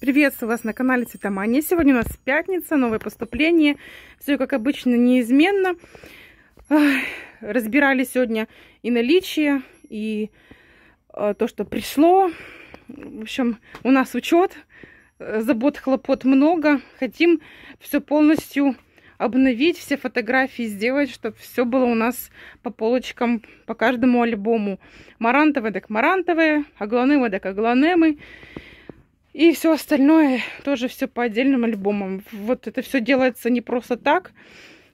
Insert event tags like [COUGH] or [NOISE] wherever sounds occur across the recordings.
Приветствую вас на канале Цветомания. Сегодня у нас пятница, новое поступление. Все, как обычно, неизменно. Разбирали сегодня и наличие, и а, то, что пришло. В общем, у нас учет, э, забот, хлопот много. Хотим все полностью обновить, все фотографии сделать, чтобы все было у нас по полочкам, по каждому альбому. Марантовые, так марантовые, аглонемы, так агланемы. И все остальное тоже все по отдельным альбомам. Вот это все делается не просто так.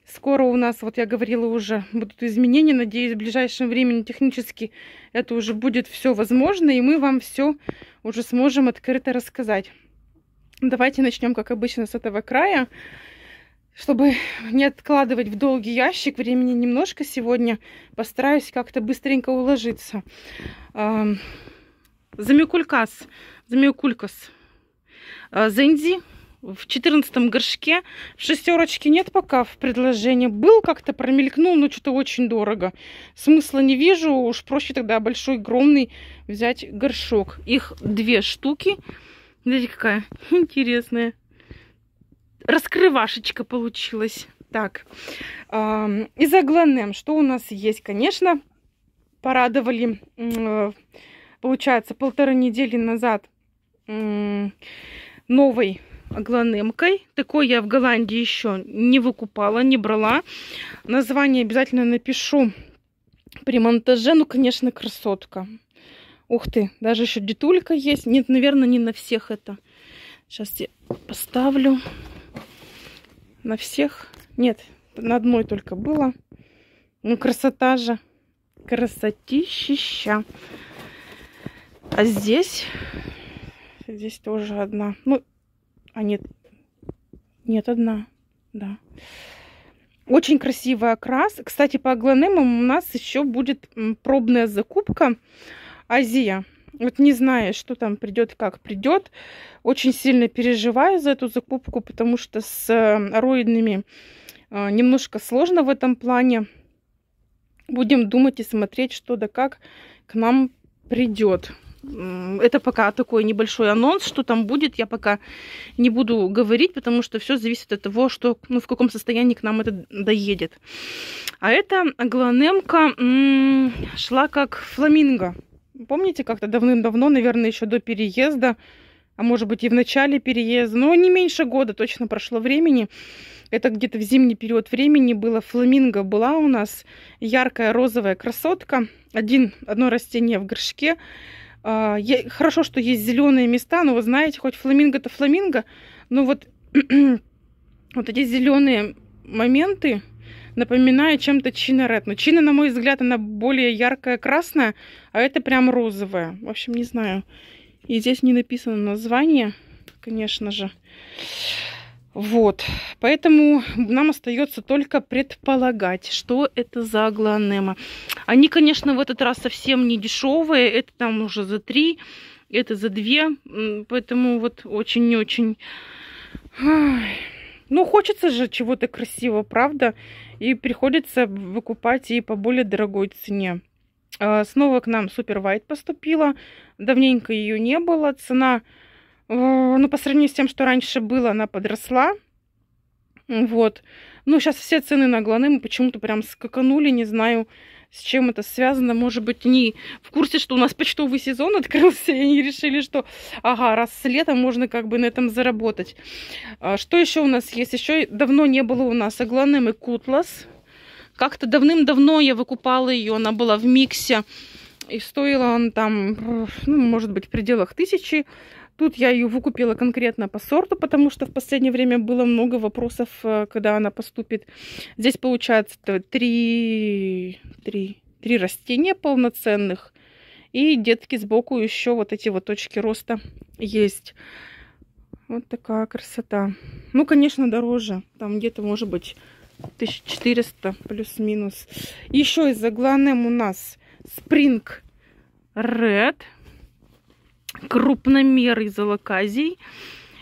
Скоро у нас, вот я говорила уже, будут изменения. Надеюсь, в ближайшем времени технически это уже будет все возможно. И мы вам все уже сможем открыто рассказать. Давайте начнем, как обычно, с этого края. Чтобы не откладывать в долгий ящик, времени немножко сегодня постараюсь как-то быстренько уложиться. Эм, Замикулькас. Замикулькас. А, Зензи в 14 горшке. В шестерочке нет пока в предложении. Был как-то, промелькнул, но что-то очень дорого. Смысла не вижу. Уж проще тогда большой, огромный взять горшок. Их две штуки. Смотрите, какая интересная. Раскрывашечка получилась. Так, из Агланем, что у нас есть? Конечно, порадовали, э, получается, полторы недели назад новой гланымкой. Такой я в Голландии еще не выкупала, не брала. Название обязательно напишу при монтаже. Ну, конечно, красотка. Ух ты, даже еще детулька есть. Нет, наверное, не на всех это. Сейчас я поставлю. На всех. Нет, на одной только было. Ну, красота же. красотища. А здесь здесь тоже одна. Ну, а нет, нет, одна, да. Очень красивый окрас. Кстати, по Гланемам у нас еще будет пробная закупка Азия. Вот не знаю, что там придет, как придет. Очень сильно переживаю за эту закупку, потому что с э, роидными э, немножко сложно в этом плане. Будем думать и смотреть, что да как к нам придет это пока такой небольшой анонс, что там будет, я пока не буду говорить, потому что все зависит от того, что, ну, в каком состоянии к нам это доедет. А эта гланемка шла как фламинго. Помните, как-то давным-давно, наверное, еще до переезда, а может быть и в начале переезда, но не меньше года точно прошло времени. Это где-то в зимний период времени было. Фламинго была у нас яркая розовая красотка. Один, одно растение в горшке. А, хорошо, что есть зеленые места, но вы знаете, хоть фламинго-то фламинго, но вот, [CLEARS THROAT] вот эти зеленые моменты напоминают чем-то чина ред. Но чина, на мой взгляд, она более яркая красная, а это прям розовая. В общем, не знаю. И здесь не написано название, конечно же. Вот, поэтому нам остается только предполагать, что это за гланема. Они, конечно, в этот раз совсем не дешевые, это там уже за три, это за две, поэтому вот очень-очень... Ну, хочется же чего-то красивого, правда, и приходится выкупать и по более дорогой цене. А, снова к нам Супер Вайт поступила, давненько ее не было, цена Э, ну, по сравнению с тем, что раньше было, она подросла. Вот. Ну, сейчас все цены на гланы мы почему-то прям скаканули, не знаю, с чем это связано. Может быть, не в курсе, что у нас почтовый сезон [LAUGHS] открылся, и они решили, что, ага, раз с летом можно как бы на этом заработать. А, что еще у нас есть? Еще давно не было у нас агланемы кутлас. Как-то давным-давно я выкупала ее, она была в миксе. И стоила он там, ну, может быть, в пределах тысячи. Тут я ее выкупила конкретно по сорту, потому что в последнее время было много вопросов, э, когда она поступит. Здесь получается три, три, три растения полноценных. И детки сбоку еще вот эти вот точки роста есть. Вот такая красота. Ну, конечно, дороже. Там где-то, может быть, 1400 плюс-минус. Еще из-за главным у нас Spring Red крупномер из алаказий.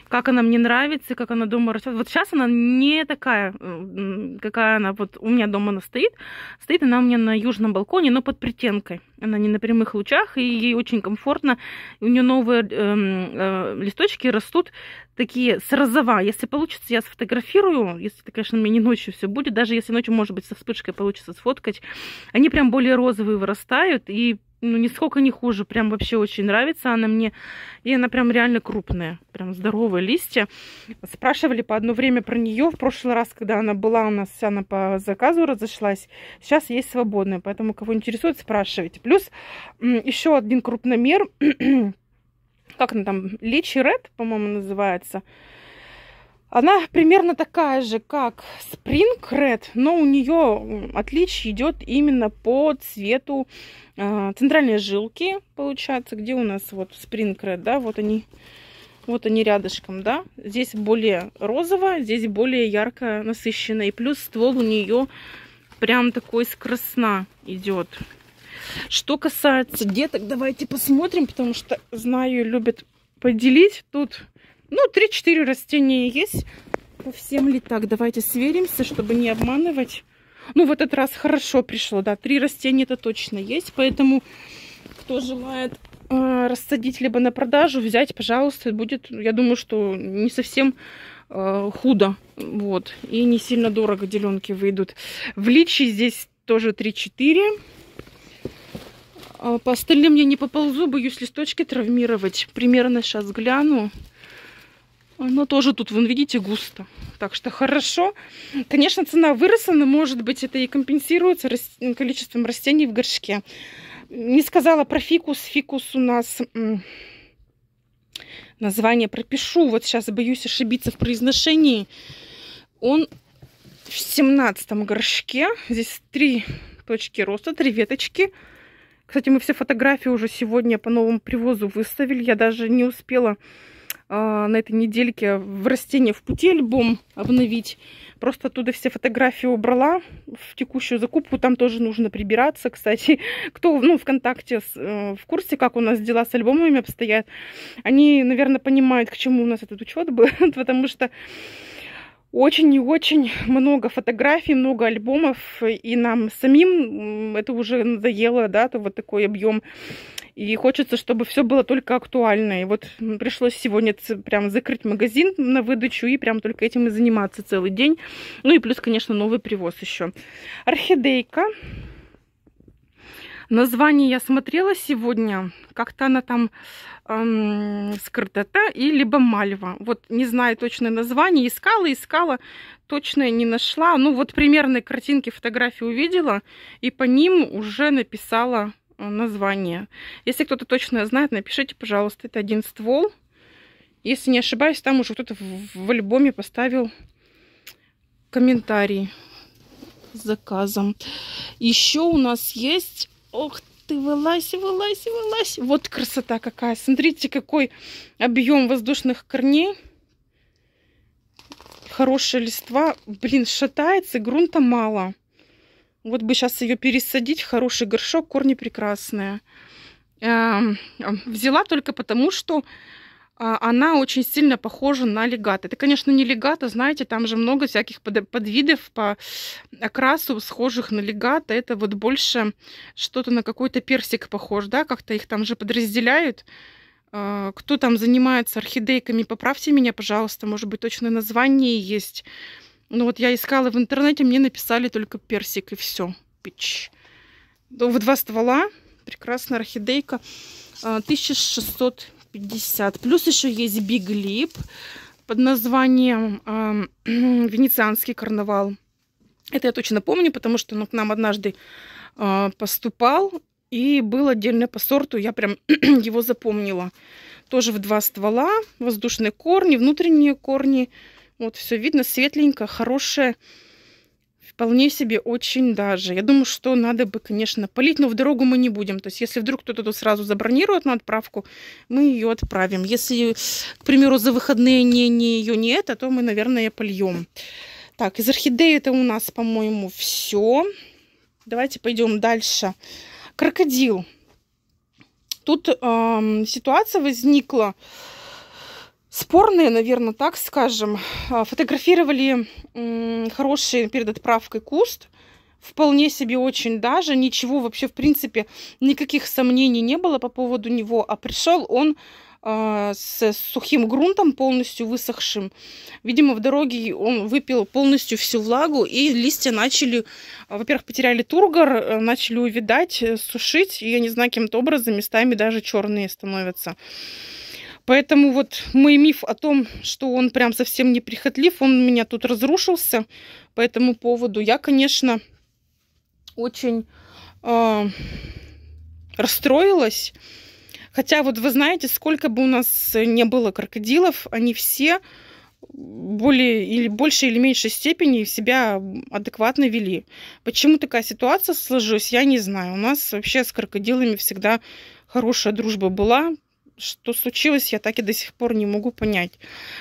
Как она мне нравится, как она дома растет. Вот сейчас она не такая, какая она вот у меня дома она стоит. Стоит она у меня на южном балконе, но под притенкой. Она не на прямых лучах, и ей очень комфортно. У нее новые э, э, листочки растут такие с розова. Если получится, я сфотографирую. Если конечно, мне не ночью все будет. Даже если ночью, может быть, со вспышкой получится сфоткать. Они прям более розовые вырастают. И ну, нисколько не хуже. Прям вообще очень нравится она мне. И она прям реально крупная. Прям здоровые листья. Спрашивали по одно время про нее. В прошлый раз, когда она была у нас, она по заказу разошлась. Сейчас есть свободная. Поэтому, кого интересует, спрашивайте. Плюс еще один крупномер. [CLEARS THROAT] как она там? Личи Ред, по-моему, называется. Она примерно такая же, как Spring Red, но у нее отличие идет именно по цвету э, центральной жилки, получается, где у нас вот Spring Red, да, вот они, вот они рядышком, да. Здесь более розово, здесь более ярко насыщенно, и плюс ствол у нее прям такой с красна идет. Что касается деток, давайте посмотрим, потому что, знаю, любят поделить. Тут ну, 3-4 растения есть. по Всем ли так? Давайте сверимся, чтобы не обманывать. Ну, в этот раз хорошо пришло, да. Три растения это точно есть, поэтому кто желает э, рассадить либо на продажу, взять, пожалуйста, будет, я думаю, что не совсем э, худо, вот, и не сильно дорого деленки выйдут. В личи здесь тоже 3-4. А, по остальным я не поползу, боюсь листочки травмировать. Примерно сейчас гляну. Она ну, тоже тут, вон, видите, густо. Так что хорошо. Конечно, цена выросла, но, может быть, это и компенсируется количеством растений в горшке. Не сказала про фикус. Фикус у нас... Название пропишу. Вот сейчас боюсь ошибиться в произношении. Он в семнадцатом горшке. Здесь три точки роста, три веточки. Кстати, мы все фотографии уже сегодня по новому привозу выставили. Я даже не успела а, на этой недельке в растение в пути альбом обновить. Просто оттуда все фотографии убрала в текущую закупку. Там тоже нужно прибираться. Кстати, [LAUGHS] кто ну, ВКонтакте с, э, в курсе, как у нас дела с альбомами обстоят, они, наверное, понимают, к чему у нас этот учет был. [LAUGHS] Потому что очень и очень много фотографий, много альбомов, и нам самим это уже надоело, да, то вот такой объем и хочется, чтобы все было только актуально. И вот пришлось сегодня прям закрыть магазин на выдачу и прям только этим и заниматься целый день. Ну и плюс, конечно, новый привоз еще. Орхидейка. Название я смотрела сегодня, как-то она там эм, скрытата и либо мальва. Вот не знаю точное название, искала, искала, точное не нашла. Ну вот примерные картинки, фотографии увидела и по ним уже написала Э, название. Если кто-то точно знает, напишите, пожалуйста. Это один ствол. Если не ошибаюсь, там уже кто-то в, в альбоме поставил комментарий с заказом. Еще у нас есть... Ох ты, вылазь, вылазь, вылазь. Вот красота какая. Смотрите, какой объем воздушных корней. Хорошая листва. Блин, шатается, грунта мало. Вот бы сейчас ее пересадить в хороший горшок, корни прекрасные. Эм, эм, взяла только потому, что а, она очень сильно похожа на легат. Это, конечно, не легата, знаете, там же много всяких подвидов по окрасу, схожих на легата. Это вот больше что-то на какой-то персик похож, да, как-то их там же подразделяют. А, кто там занимается орхидейками, поправьте меня, пожалуйста, может быть, точное название есть. Ну вот я искала в интернете, мне написали только персик и все. Пич. Ну, в два ствола. Прекрасная орхидейка. 1650. А, Плюс еще есть Биглип под названием э, [CLEARS THROAT] Венецианский карнавал. Это я точно помню, потому что ну, к нам однажды э, поступал и был отдельно по сорту. Я прям [CLEARS THROAT] его запомнила. Тоже в два ствола, воздушные корни, внутренние корни. Вот все видно, светленько, хорошее. Вполне себе очень даже. Я думаю, что надо бы, конечно, полить, но в дорогу мы не будем. То есть, если вдруг кто-то тут сразу забронирует на отправку, мы ее отправим. Если, к примеру, за выходные не, не ее не это, то мы, наверное, польем. Так, из орхидеи это у нас, по-моему, все. Давайте пойдем дальше. Крокодил. Тут эм, ситуация возникла спорные, наверное, так скажем. А, фотографировали хороший перед отправкой куст. Вполне себе очень даже. Ничего вообще, в принципе, никаких сомнений не было по поводу него. А пришел он а, с сухим грунтом, полностью высохшим. Видимо, в дороге он выпил полностью всю влагу, и листья начали, а, во-первых, потеряли тургор, э, начали увидать, э, сушить, и, я не знаю, каким-то образом местами даже черные становятся. Поэтому вот мой миф о том, что он прям совсем неприхотлив, он у меня тут разрушился по этому поводу. Я, конечно, очень э, расстроилась. Хотя вот вы знаете, сколько бы у нас не было крокодилов, они все более или больше или меньшей степени себя адекватно вели. Почему такая ситуация сложилась, я не знаю. У нас вообще с крокодилами всегда хорошая дружба была что случилось, я так и до сих пор не могу понять.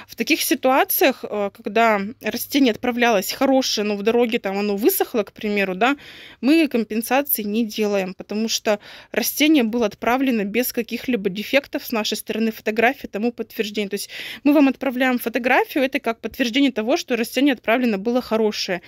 В таких ситуациях, э, когда растение отправлялось хорошее, но в дороге там оно высохло, к примеру, да, мы компенсации не делаем, потому что растение было отправлено без каких-либо дефектов с нашей стороны фотографии тому подтверждение. То есть мы вам отправляем фотографию, это как подтверждение того, что растение отправлено было хорошее.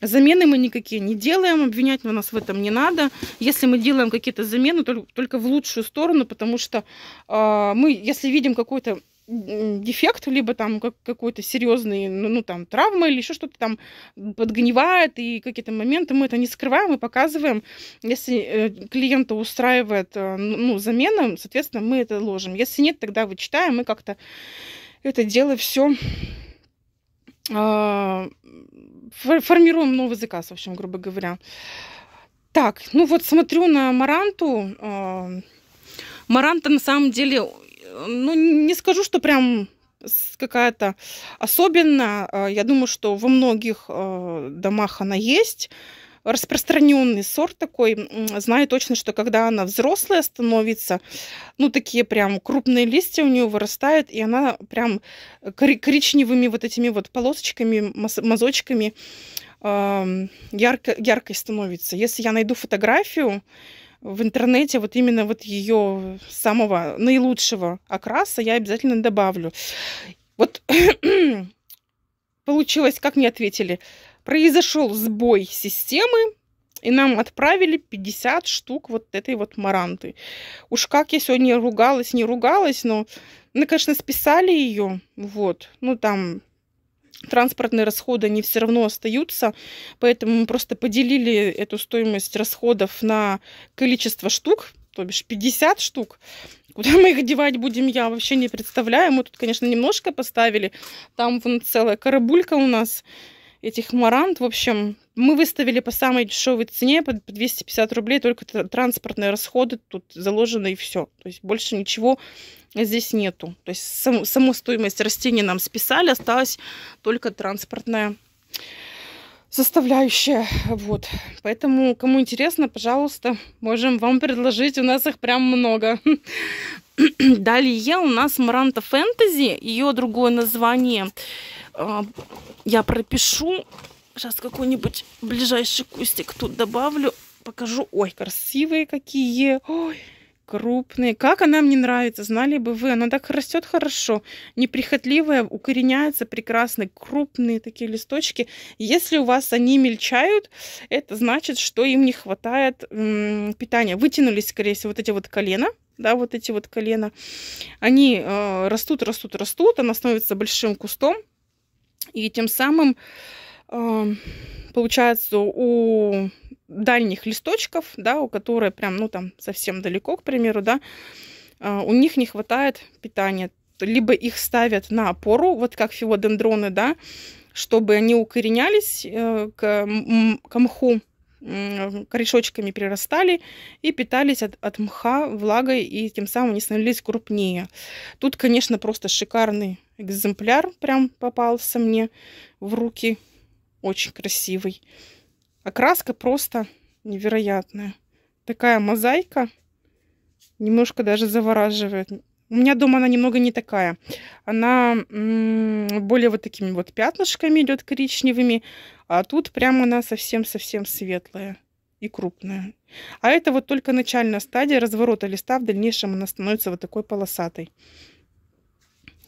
Замены мы никакие не делаем, обвинять нас в этом не надо. Если мы делаем какие-то замены, только в лучшую сторону, потому что э, а, мы, если видим какой-то дефект, либо там как, какой-то серьезный, ну, ну, там, травма или еще что-то там подгнивает, и какие-то моменты мы это не скрываем и показываем. Если э, клиента устраивает, э, ну, ну замена, соответственно, мы это ложим. Если нет, тогда вычитаем и как-то это дело все э, а, формируем новый заказ, в общем, грубо говоря. Так, ну вот смотрю на Маранту, а, Маранта на самом деле, э, ну, не скажу, что прям какая-то особенная. А, я думаю, что во многих э, домах она есть. Распространенный сорт такой. Знаю точно, что когда она взрослая становится, ну, такие прям крупные листья у нее вырастают, и она прям коричневыми вот этими вот полосочками, мазочками ярко, яркой становится. Если я найду фотографию, в интернете вот именно вот ее самого наилучшего окраса я обязательно добавлю. Вот [CLEARS THROAT] получилось, как мне ответили, произошел сбой системы, и нам отправили 50 штук вот этой вот маранты. Уж как я сегодня ругалась, не ругалась, но, ну, конечно, списали ее, вот, ну, там транспортные расходы, они все равно остаются, поэтому мы просто поделили эту стоимость расходов на количество штук, то бишь 50 штук. Куда мы их девать будем, я вообще не представляю. Мы тут, конечно, немножко поставили. Там вон целая карабулька у нас этих марант. В общем, мы выставили по самой дешевой цене, по 250 рублей, только транспортные расходы тут заложены и все. То есть больше ничего здесь нету. То есть сам, саму стоимость растений нам списали, осталась только транспортная составляющая. Вот. Поэтому, кому интересно, пожалуйста, можем вам предложить. У нас их прям много. [LAUGHS] [CLEARS THROAT] Далее у нас Маранта Фэнтези. Ее другое название а, я пропишу. Сейчас какой-нибудь ближайший кустик тут добавлю. Покажу. Ой, красивые какие. Ой, крупные. Как она мне нравится, знали бы вы. Она так растет хорошо. Неприхотливая, укореняется прекрасно. Крупные такие листочки. Если у вас они мельчают, это значит, что им не хватает питания. Вытянулись, скорее всего, вот эти вот колена да, вот эти вот колена, они э, растут, растут, растут, она становится большим кустом, и тем самым э, получается у дальних листочков, да, у которых прям, ну там совсем далеко, к примеру, да, э, у них не хватает питания, либо их ставят на опору, вот как филодендроны, да, чтобы они укоренялись э, к, к мху, Э, корешочками перерастали и питались от, от мха влагой, и тем самым они становились крупнее. Тут, конечно, просто шикарный экземпляр прям попался мне в руки. Очень красивый. Окраска просто невероятная. Такая мозаика немножко даже завораживает. У меня дома она немного не такая. Она более вот такими вот пятнышками идет коричневыми, а тут прямо она совсем-совсем светлая и крупная. А это вот только начальная стадия разворота листа. В дальнейшем она становится вот такой полосатой.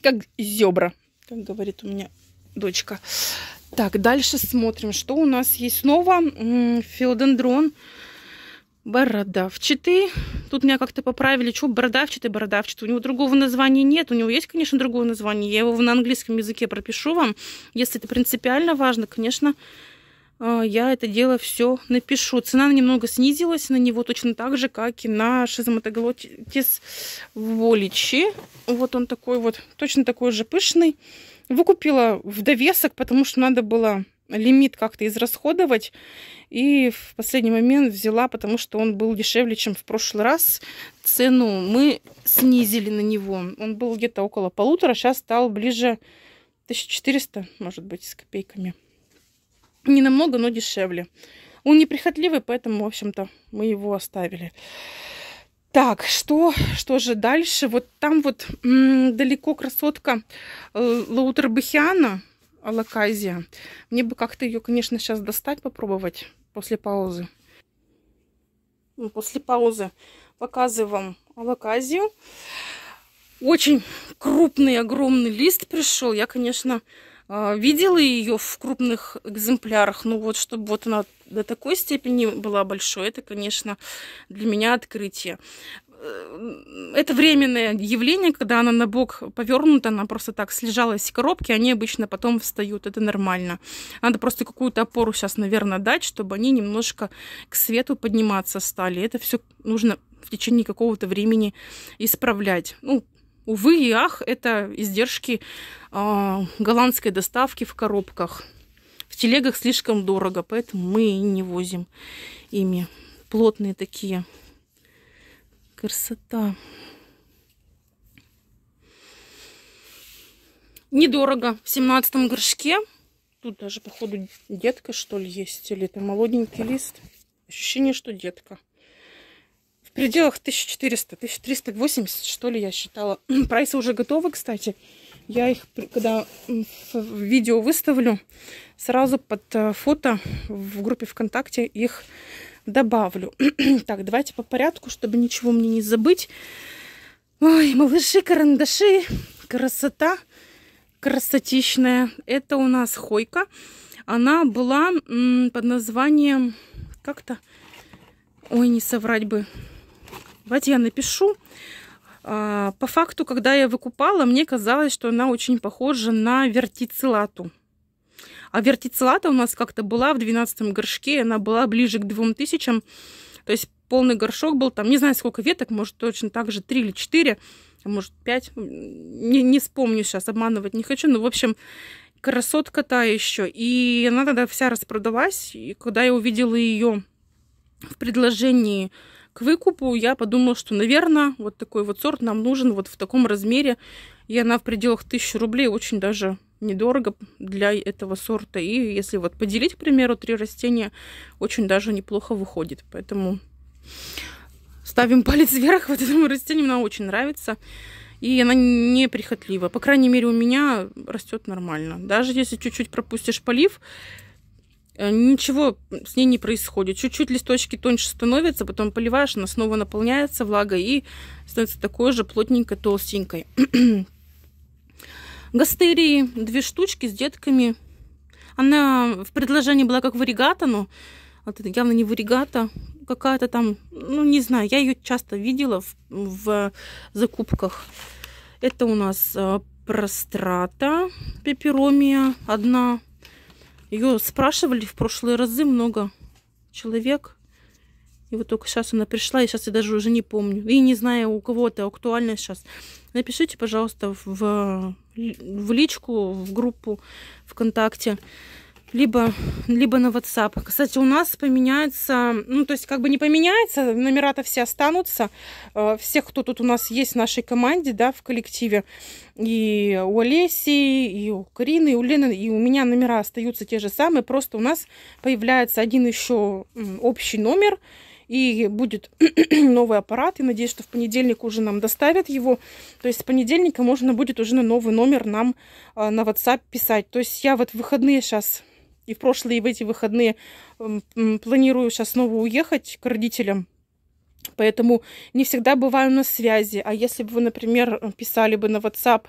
Как зебра, как говорит у меня дочка. Так, дальше смотрим, что у нас есть снова. Филодендрон. Филодендрон бородавчатый. Тут меня как-то поправили, что бородавчатый, бородавчатый. У него другого названия нет, у него есть, конечно, другое название. Я его на английском языке пропишу вам. Если это принципиально важно, конечно, э, я это дело все напишу. Цена немного снизилась на него точно так же, как и на шизоматоглотис воличи. Вот он такой вот, точно такой же пышный. Выкупила в довесок, потому что надо было лимит как-то израсходовать. И в последний момент взяла, потому что он был дешевле, чем в прошлый раз. Цену мы снизили на него. Он был где-то около полутора, сейчас стал ближе 1400, может быть, с копейками. Не намного, но дешевле. Он неприхотливый, поэтому, в общем-то, мы его оставили. Так, что, что же дальше? Вот там вот далеко красотка э, Лаутербахиана Алаказия. Мне бы как-то ее, конечно, сейчас достать, попробовать после паузы. Ну, после паузы показываю вам алаказию. Очень крупный, огромный лист пришел. Я, конечно, а, видела ее в крупных экземплярах, но вот чтобы вот она до такой степени была большой, это, конечно, для меня открытие это временное явление, когда она на бок повернута, она просто так слежалась из коробки, они обычно потом встают, это нормально. Надо просто какую-то опору сейчас, наверное, дать, чтобы они немножко к свету подниматься стали. Это все нужно в течение какого-то времени исправлять. Ну, увы и ах, это издержки э, голландской доставки в коробках. В телегах слишком дорого, поэтому мы и не возим ими. Плотные такие красота. Недорого. В семнадцатом горшке. Тут даже, походу, детка, что ли, есть. Или это молоденький лист. Ощущение, что детка. В пределах 1400-1380, что ли, я считала. [CLEARS THROAT] Прайсы уже готовы, кстати. Я их, когда в видео выставлю, сразу под э, фото в группе ВКонтакте их добавлю. [CLEARS THROAT] так, давайте по порядку, чтобы ничего мне не забыть. Ой, малыши, карандаши, красота красотичная. Это у нас хойка. Она была под названием... Как-то... Ой, не соврать бы. Давайте я напишу. А, по факту, когда я выкупала, мне казалось, что она очень похожа на вертицилату. А вертицелата у нас как-то была в 12 горшке, она была ближе к 2000. То есть полный горшок был там, не знаю, сколько веток, может, точно так же 3 или 4, а может, 5. Не, не вспомню сейчас, обманывать не хочу. Но, ну, в общем, красотка та еще. И она тогда вся распродалась. И когда я увидела ее в предложении к выкупу, я подумала, что, наверное, вот такой вот сорт нам нужен вот в таком размере. И она в пределах 1000 рублей очень даже недорого для этого сорта. И если вот поделить, к примеру, три растения, очень даже неплохо выходит. Поэтому ставим палец вверх. [LAUGHS] Вот этому растению она очень нравится. И она неприхотлива. По крайней мере, у меня растет нормально. Даже если чуть-чуть пропустишь полив, э, ничего с ней не происходит. Чуть-чуть листочки тоньше становятся, потом поливаешь, она снова наполняется влагой и становится такой же плотненькой, толстенькой. [CLEARS THROAT] Гастерии две штучки с детками. Она в предложении была как варигата, но вот это явно не варигата. Какая-то там, ну не знаю, я ее часто видела в, в закупках. Это у нас э, прострата пеперомия одна. Ее спрашивали в прошлые разы много человек. И вот только сейчас она пришла, и сейчас я даже уже не помню. И не знаю, у кого это актуально сейчас. Напишите, пожалуйста, в, в личку, в группу ВКонтакте, либо, либо на WhatsApp. Кстати, у нас поменяется, ну, то есть как бы не поменяется, номера-то все останутся. Э, всех, кто тут у нас есть в нашей команде, да, в коллективе, и у Олеси, и у Карины, и у Лены, и у меня номера остаются те же самые, просто у нас появляется один еще общий номер – и будет [CLEARS THROAT] новый аппарат. И надеюсь, что в понедельник уже нам доставят его. То есть с понедельника можно будет уже на новый номер нам а, на WhatsApp писать. То есть я вот в выходные сейчас и в прошлые, и в эти выходные эм, планирую сейчас снова уехать к родителям. Поэтому не всегда бываю на связи. А если бы вы, например, э, писали бы на WhatsApp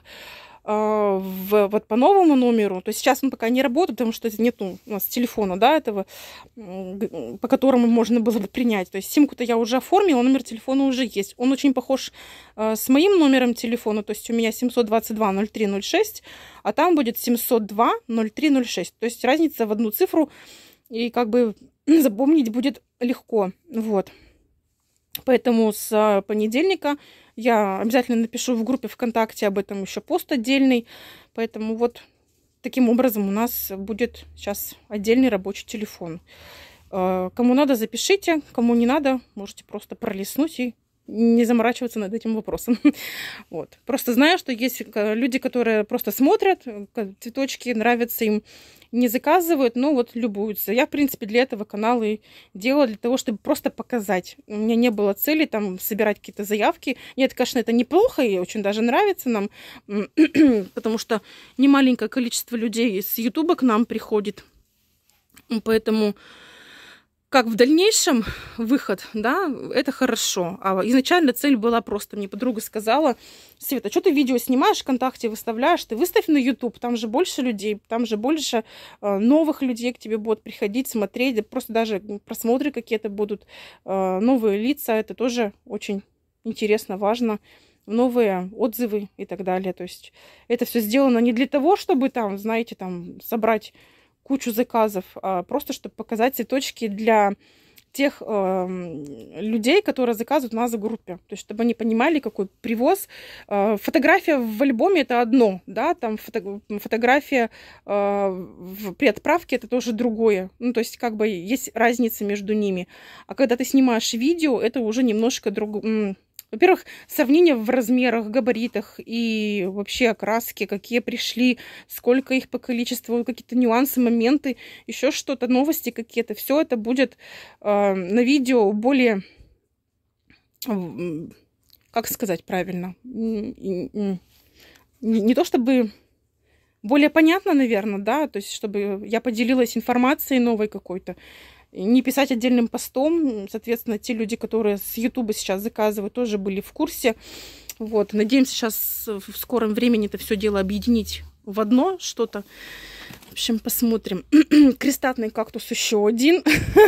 а, в, вот по новому номеру, то сейчас он пока не работает, потому что нет ну, у нас телефона, да, этого, по которому можно было бы принять. То есть симку-то я уже оформила, номер телефона уже есть. Он очень похож э, с моим номером телефона, то есть у меня 722-0306, а там будет 702-0306. То есть разница в одну цифру, и как бы запомнить будет легко, вот. Поэтому с а, понедельника я обязательно напишу в группе ВКонтакте об этом еще пост отдельный. Поэтому вот таким образом у нас будет сейчас отдельный рабочий телефон. А, кому надо, запишите. Кому не надо, можете просто пролистнуть и не заморачиваться над этим вопросом. [LAUGHS] Вот. Просто знаю, что есть э, люди, которые просто смотрят, э, цветочки нравятся им, не заказывают, но вот любуются. Я, в принципе, для этого канала и делала, для того, чтобы просто показать. У меня не было цели там собирать какие-то заявки. Нет, конечно, это неплохо и очень даже нравится нам, [CLEARS THROAT] потому что немаленькое количество людей с Ютуба к нам приходит. Поэтому как в дальнейшем выход, да, это хорошо. А изначально цель была просто, мне подруга сказала, Света, что ты видео снимаешь ВКонтакте, выставляешь, ты выставь на YouTube, там же больше людей, там же больше э, новых людей к тебе будут приходить, смотреть, просто даже просмотры какие-то будут, э, новые лица, это тоже очень интересно, важно новые отзывы и так далее. То есть это все сделано не для того, чтобы там, знаете, там собрать кучу заказов, а, просто чтобы показать цветочки для тех э, людей, которые заказывают у нас в группе. То есть, чтобы они понимали, какой привоз. Э, фотография в альбоме это одно, да, там фото фотография э, в, при отправке это тоже другое. Ну, то есть, как бы есть разница между ними. А когда ты снимаешь видео, это уже немножко друг, во-первых, сравнение в размерах, габаритах и вообще окраски, какие пришли, сколько их по количеству, какие-то нюансы, моменты, еще что-то, новости какие-то. Все это будет э, на видео более, как сказать правильно, не, не то чтобы более понятно, наверное, да, то есть чтобы я поделилась информацией новой какой-то не писать отдельным постом. Соответственно, те люди, которые с Ютуба сейчас заказывают, тоже были в курсе. Вот. Надеемся сейчас в скором времени это все дело объединить в одно что-то. В общем, посмотрим. [CLEARS THROAT] Крестатный кактус еще один.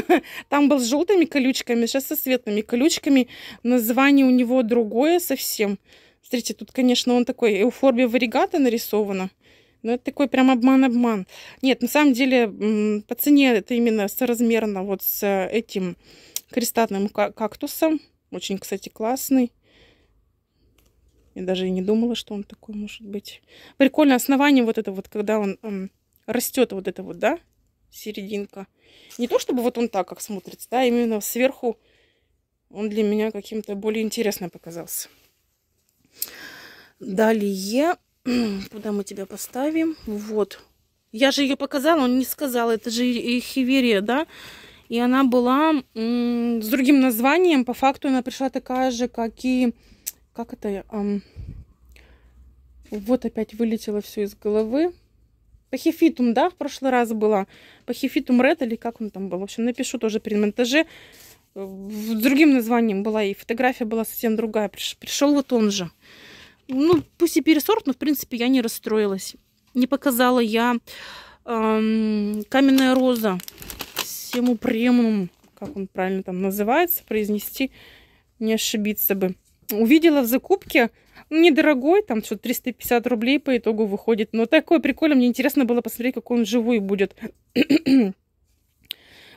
[LAUGHS] Там был с желтыми колючками, сейчас со светлыми колючками. Название у него другое совсем. Смотрите, тут, конечно, он такой, эуфорбия варигата нарисовано. Ну, это такой прям обман-обман. Нет, на самом деле по цене это именно соразмерно вот с э, этим крестатным кактусом. Очень, кстати, классный. Я даже и не думала, что он такой может быть. Прикольное основание вот это вот, когда он растет вот это вот, да, серединка. Не то, чтобы вот он так как смотрится, да, именно сверху он для меня каким-то более интересным показался. Далее [CLEARS THROAT] Куда мы тебя поставим? Вот. Я же ее показала, он не сказал. Это же хиверия, да? И она была с другим названием. По факту она пришла такая же, как и... Как это? Эм... Вот опять вылетело все из головы. Пахифитум, да, в прошлый раз была. Пахифитум ред или как он там был. В общем, напишу тоже при монтаже. С э, другим названием была и фотография была совсем другая. Пришел вот он же ну, пусть и пересорт, но, в принципе, я не расстроилась. Не показала я эм, каменная роза. Всему премиум, как он правильно там называется, произнести, не ошибиться бы. Увидела в закупке, ну, недорогой, там что-то 350 рублей по итогу выходит. Но такой прикольно, мне интересно было посмотреть, как он живой будет. [CLEARS THROAT]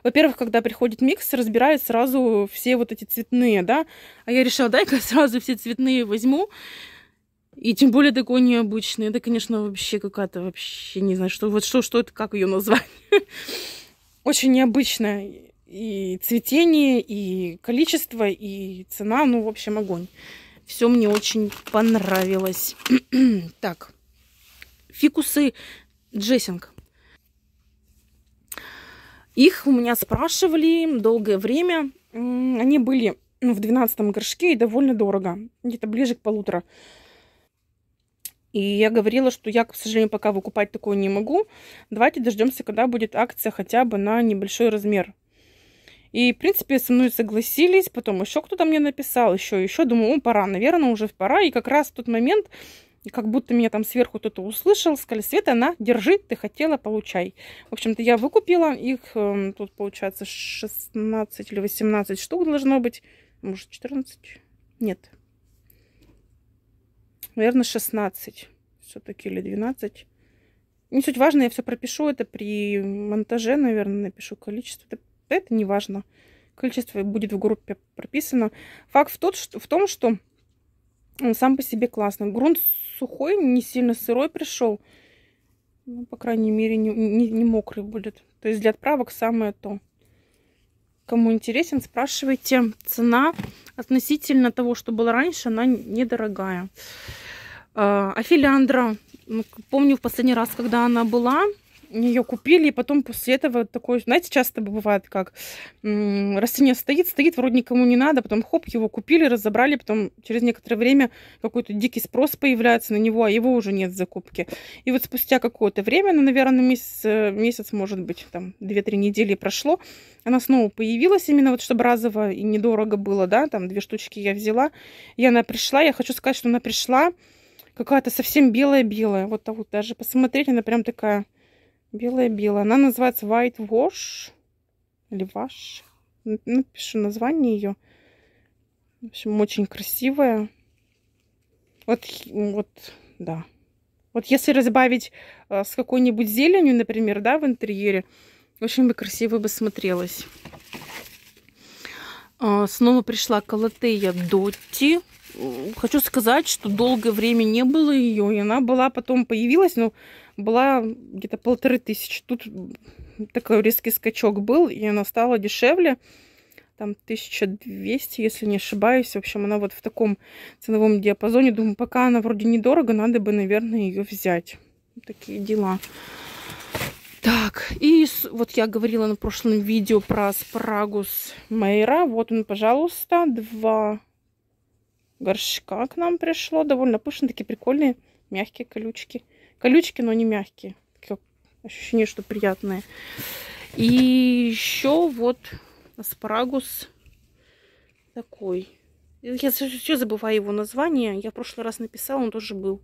Во-первых, когда приходит микс, разбирают сразу все вот эти цветные, да. А я решила, дай-ка сразу все цветные возьму и тем более такой необычный. Это, конечно, вообще какая-то вообще не знаю, что вот что, что это, как ее назвать. [LAUGHS] Очень необычная и цветение, и количество, и цена. Ну, в общем, огонь. Все мне очень понравилось. [CLEARS THROAT] так, фикусы Джессинг. Их у меня спрашивали долгое время. Они были ну, в 12 горшке и довольно дорого. Где-то ближе к полутора и я говорила, что я, к сожалению, пока выкупать такое не могу. Давайте дождемся, когда будет акция хотя бы на небольшой размер. И, в принципе, со мной согласились. Потом еще кто-то мне написал, еще, еще. Думаю, о, пора, наверное, уже пора. И как раз в тот момент, как будто меня там сверху кто-то услышал, сказали, Света, на, держи, ты хотела, получай. В общем-то, я выкупила их, эм, тут, получается, 16 или 18 штук должно быть. Может, 14? Нет, наверное, 16 все-таки или 12. Не суть важно, я все пропишу. Это при монтаже, наверное, напишу количество. Это, это не важно. Количество будет в группе прописано. Факт в, тот, что, в том, что он сам по себе классный. Грунт сухой, не сильно сырой пришел. Ну, по крайней мере, не, не, не мокрый будет. То есть для отправок самое то. Кому интересен, спрашивайте. Цена относительно того, что было раньше, она недорогая. Э, а филиандра, ну, помню в последний раз, когда она была, ее купили, и потом после этого такой, знаете, часто бывает, как растение стоит, стоит, вроде никому не надо, потом хоп, его купили, разобрали, потом через некоторое время какой-то дикий спрос появляется на него, а его уже нет в закупке. И вот спустя какое-то время, ну, наверное, месяц, э, месяц может быть, там, 2-3 недели прошло, она снова появилась именно вот, чтобы разово и недорого было, да, там, две штучки я взяла, и она пришла, я хочу сказать, что она пришла, Какая-то совсем белая-белая. Вот, вот даже посмотреть, она прям такая белая-белая. Она называется White Wash. Или Wash. Напишу название ее. В общем, очень красивая. Вот, вот, да. Вот если разбавить э, с какой-нибудь зеленью, например, да, в интерьере, очень бы красиво бы смотрелась. Э, снова пришла Колотея Дотти хочу сказать, что долгое время не было ее, и она была, потом появилась, но ну, была где-то полторы тысячи. Тут такой резкий скачок был, и она стала дешевле, там 1200, если не ошибаюсь. В общем, она вот в таком ценовом диапазоне. Думаю, пока она вроде недорого, надо бы, наверное, ее взять. такие дела. Так, и вот я говорила на прошлом видео про спрагус Мейра. Вот он, пожалуйста, два горшка к нам пришло. Довольно пышно, такие прикольные, мягкие колючки. Колючки, но не мягкие. Такие ощущение, что приятные. И еще вот аспарагус такой. Я все забываю его название. Я в прошлый раз написала, он тоже был.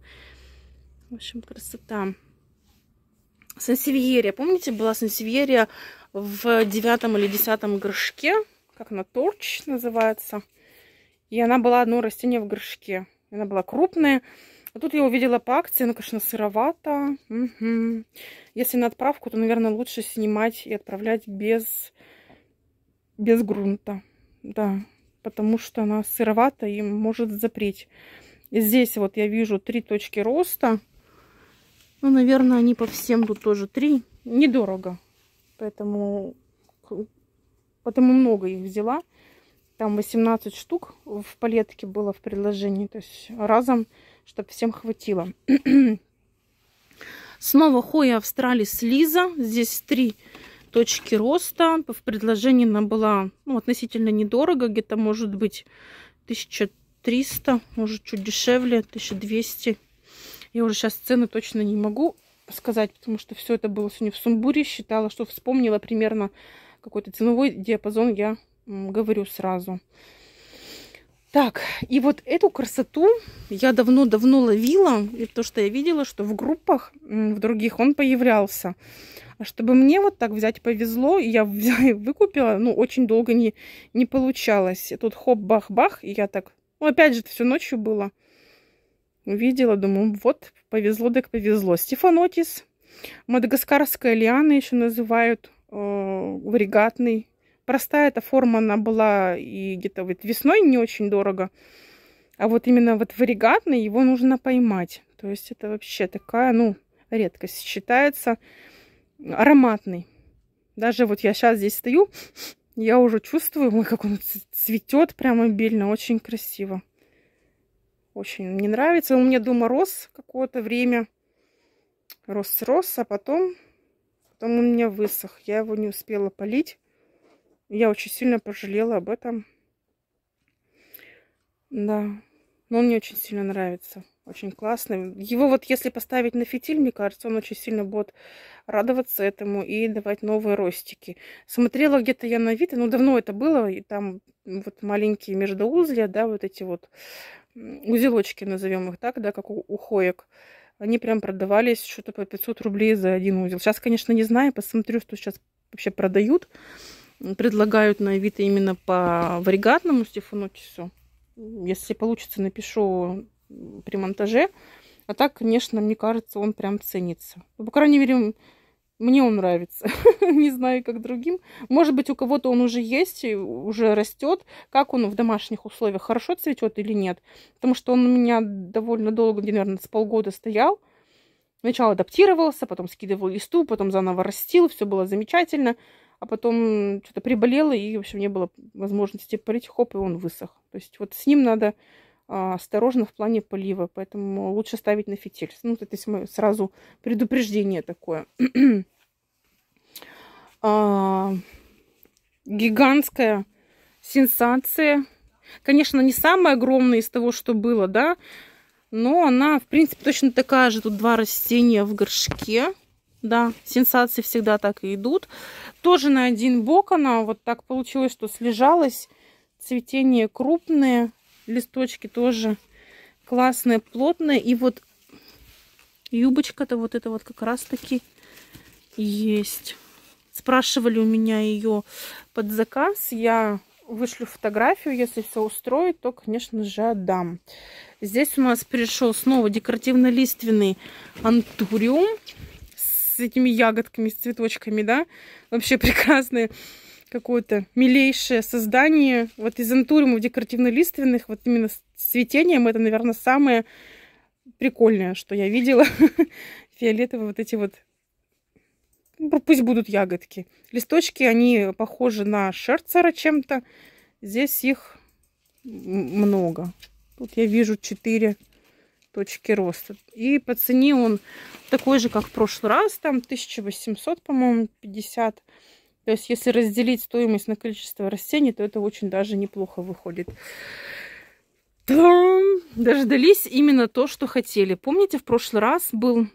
В общем, красота. Сансевьерия. Помните, была сансевьерия в девятом или десятом горшке? Как она, торч называется? И она была одно растение в горшке. Она была крупная. А тут я увидела по акции, она, конечно, сыровата. Угу. Если на отправку, то, наверное, лучше снимать и отправлять без, без грунта. Да, потому что она сыровата и может запреть. И здесь вот я вижу три точки роста. Ну, наверное, они по всем тут тоже три. Недорого. Поэтому, поэтому много их взяла. Там 18 штук в палетке было в предложении. То есть разом, чтобы всем хватило. [CLEARS THROAT] Снова Хоя Австралис Слиза. Здесь три точки роста. В предложении она была ну, относительно недорого. Где-то может быть 1300, может чуть дешевле, 1200. Я уже сейчас цены точно не могу сказать, потому что все это было сегодня в сумбуре. Считала, что вспомнила примерно какой-то ценовой диапазон я говорю сразу. Так, и вот эту красоту я давно-давно ловила, и то, что я видела, что в группах, в других он появлялся. А чтобы мне вот так взять повезло, я взяла, [LAUGHS] выкупила, ну, очень долго не, не получалось. И тут хоп-бах-бах, и я так, ну, опять же, это все ночью было. Увидела, думаю, вот, повезло, так повезло. Стефанотис, мадагаскарская лиана еще называют, э, варигатный Простая эта форма, она была и где-то вот весной не очень дорого. А вот именно вот варигатный его нужно поймать. То есть это вообще такая, ну, редкость считается. Ароматный. Даже вот я сейчас здесь стою, я уже чувствую, ой, как он цветет прямо обильно, очень красиво. Очень мне нравится. Он мне дома рос какое-то время. Рос-рос, а потом, потом у меня высох. Я его не успела полить. Я очень сильно пожалела об этом. Да. Но он мне очень сильно нравится. Очень классный. Его вот если поставить на фитиль, мне кажется, он очень сильно будет радоваться этому и давать новые ростики. Смотрела где-то я на вид, ну давно это было, и там вот маленькие междуузлия, да, вот эти вот узелочки, назовем их так, да, как у, у хоек. Они прям продавались что-то по 500 рублей за один узел. Сейчас, конечно, не знаю, посмотрю, что сейчас вообще продают. Предлагают на Авито именно по варигатному Стефану часу. Если получится, напишу при монтаже. А так, конечно, мне кажется, он прям ценится. Ну, по крайней мере, мне он нравится. [LAUGHS] Не знаю, как другим. Может быть, у кого-то он уже есть, уже растет. Как он в домашних условиях, хорошо цветет или нет. Потому что он у меня довольно долго, где, наверное, с полгода стоял. Сначала адаптировался, потом скидывал листу, потом заново растил. Все было замечательно а потом что-то приболела, и, в общем, не было возможности полить, хоп, и он высох. То есть вот с ним надо а, осторожно в плане полива, поэтому лучше ставить на фитиль. Ну, вот это сразу предупреждение такое. [CLEARS THROAT] а, гигантская сенсация. Конечно, не самая огромная из того, что было, да, но она, в принципе, точно такая же. Тут два растения в горшке да, сенсации всегда так и идут. Тоже на один бок она вот так получилось, что слежалась. Цветение крупные, листочки тоже классные, плотные. И вот юбочка-то вот это вот как раз-таки есть. Спрашивали у меня ее под заказ. Я вышлю фотографию, если все устроит, то, конечно же, отдам. Здесь у нас пришел снова декоративно-лиственный антуриум с этими ягодками, с цветочками, да. Вообще [LAUGHS] прекрасное какое-то милейшее создание. Вот из антуриумов декоративно-лиственных, вот именно с цветением, это, наверное, самое прикольное, что я видела. [LAUGHS] Фиолетовые вот эти вот ну, пусть будут ягодки. Листочки, они похожи на шерцера чем-то. Здесь их много. Тут я вижу 4, точки роста. И по цене он такой же, как в прошлый раз, там 1800, по-моему, 50. То есть, если разделить стоимость на количество растений, то это очень даже неплохо выходит. Там дождались именно то, что хотели. Помните, в прошлый раз был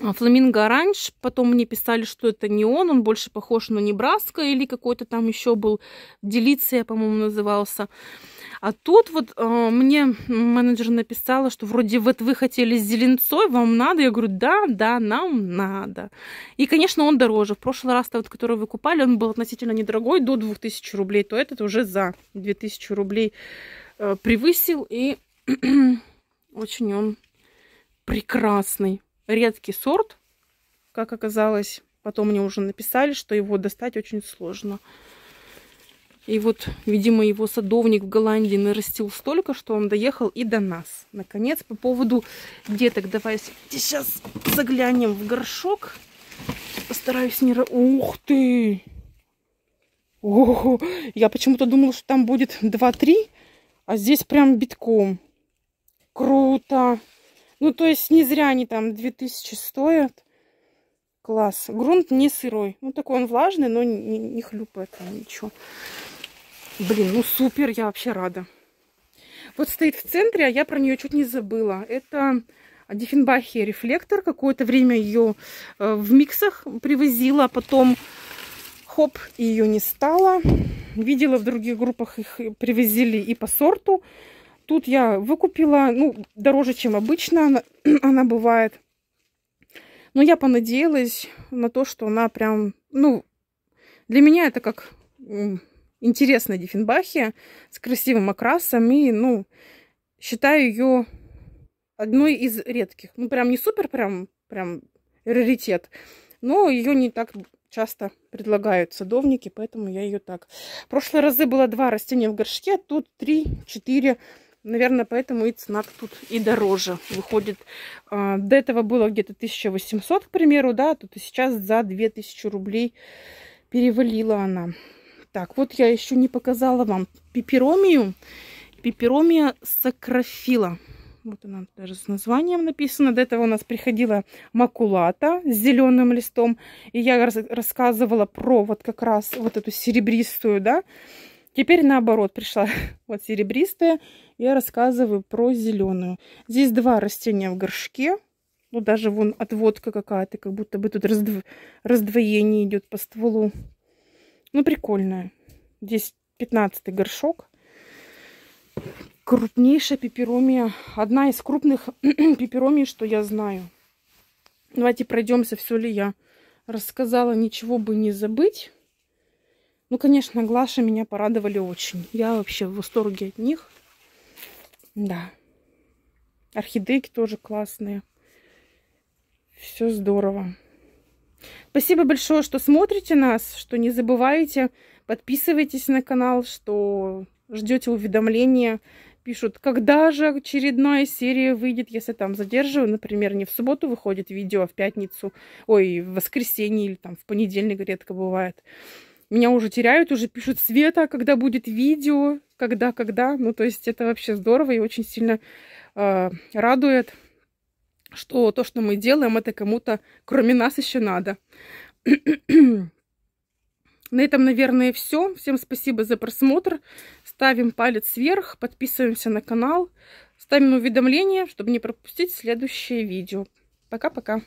а, фламинго оранж, потом мне писали, что это не он, он больше похож на Небраска или какой-то там еще был, Делиция, по-моему, назывался. А тут вот э, мне менеджер написала, что вроде вот вы хотели с Зеленцой, вам надо. Я говорю, да, да, нам надо. И, конечно, он дороже. В прошлый раз, тот, который вы купали, он был относительно недорогой, до 2000 рублей. То этот уже за 2000 рублей э, превысил. И [CLEARS THROAT] очень он прекрасный. Редкий сорт, как оказалось. Потом мне уже написали, что его достать очень сложно. И вот, видимо, его садовник в Голландии нарастил столько, что он доехал и до нас. Наконец, по поводу деток. Давай сейчас заглянем в горшок. Постараюсь не... Ух ты! Ого! Я почему-то думала, что там будет 2-3, а здесь прям битком. Круто! Ну, то есть не зря они там 2000 стоят. Класс. Грунт не сырой. Ну, такой он влажный, но не, не хлюпает там ничего. Блин, ну супер, я вообще рада. Вот стоит в центре, а я про нее чуть не забыла. Это Диффенбахе рефлектор. Какое-то время ее э, в миксах привозила, а потом хоп, ее не стало. Видела в других группах их привозили и по сорту. Тут я выкупила, ну, дороже, чем обычно она, [CLEARS THROAT] она бывает. Но я понадеялась на то, что она прям, ну, для меня это как интересной Диффенбахе с красивым окрасом. И, ну, считаю ее одной из редких. Ну, прям не супер, прям, прям раритет. Но ее не так часто предлагают садовники, поэтому я ее так. В прошлые разы было два растения в горшке, а тут три, четыре. Наверное, поэтому и цена тут и дороже выходит. А, до этого было где-то 1800, к примеру, да, а тут и сейчас за 2000 рублей перевалила она. Так, вот я еще не показала вам пеперомию. Пеперомия сакрофила. Вот она даже с названием написана. До этого у нас приходила макулата с зеленым листом. И я рассказывала про вот как раз вот эту серебристую, да. Теперь наоборот пришла [LAUGHS] вот серебристая. Я рассказываю про зеленую. Здесь два растения в горшке. Ну, даже вон отводка какая-то, как будто бы тут раздво... раздвоение идет по стволу. Ну, прикольная. Здесь 15 горшок. Крупнейшая пеперомия. Одна из крупных [CLEARS THROAT] пеперомий, что я знаю. Давайте пройдемся, все ли я рассказала. Ничего бы не забыть. Ну, конечно, Глаши меня порадовали очень. Я вообще в восторге от них. Да. Орхидейки тоже классные. Все здорово. Спасибо большое, что смотрите нас, что не забываете, подписывайтесь на канал, что ждете уведомления. Пишут, когда же очередная серия выйдет, если там задерживаю, например, не в субботу выходит видео, а в пятницу, ой, в воскресенье или там в понедельник редко бывает. Меня уже теряют, уже пишут, Света, а когда будет видео, когда, когда. Ну, то есть это вообще здорово и очень сильно э, радует что то, что мы делаем, это кому-то кроме нас еще надо. [CLEARS THROAT] На этом, наверное, все. Всем спасибо за просмотр. Ставим палец вверх, подписываемся на канал, ставим уведомления, чтобы не пропустить следующее видео. Пока-пока.